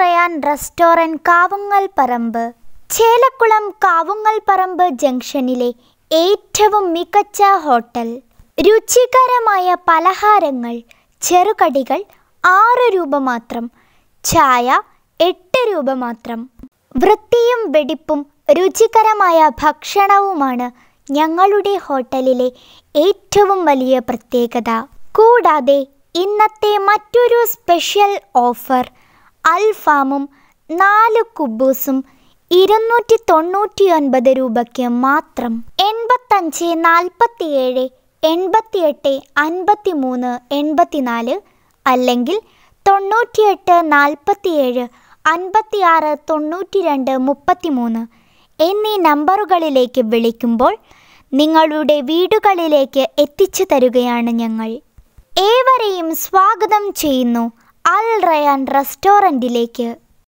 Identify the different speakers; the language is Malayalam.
Speaker 1: റയാൻ റെസ്റ്റോറൻറ്റ് കാവുങ്ങൽ പറമ്പ് ചേലക്കുളം കാവുങ്ങൽ പറമ്പ് ജംഗ്ഷനിലെ ഏറ്റവും മികച്ച ഹോട്ടൽ രുചികരമായ പലഹാരങ്ങൾ ചെറുകടികൾ ആറ് രൂപ മാത്രം ചായ എട്ട് രൂപ മാത്രം വൃത്തിയും വെടിപ്പും രുചികരമായ ഭക്ഷണവുമാണ് ഞങ്ങളുടെ ഹോട്ടലിലെ ഏറ്റവും വലിയ പ്രത്യേകത കൂടാതെ ഇന്നത്തെ മറ്റൊരു സ്പെഷ്യൽ ഓഫർ അൽഫാമും നാല് കുബൂസും ഇരുന്നൂറ്റി തൊണ്ണൂറ്റിയൊൻപത് രൂപയ്ക്ക് മാത്രം എൺപത്തഞ്ച് നാൽപ്പത്തിയേഴ് എൺപത്തിയെട്ട് അൻപത്തി മൂന്ന് എൺപത്തിനാല് അല്ലെങ്കിൽ തൊണ്ണൂറ്റിയെട്ട് നാൽപ്പത്തിയേഴ് ആറ് തൊണ്ണൂറ്റി രണ്ട് മുപ്പത്തി മൂന്ന് എന്നീ നമ്പറുകളിലേക്ക് വിളിക്കുമ്പോൾ നിങ്ങളുടെ വീടുകളിലേക്ക് എത്തിച്ചു തരുകയാണ് ഞങ്ങൾ ഏവരെയും സ്വാഗതം ചെയ്യുന്നു അൽ റയാൻ റെസ്റ്റോറൻറ്റിലേക്ക്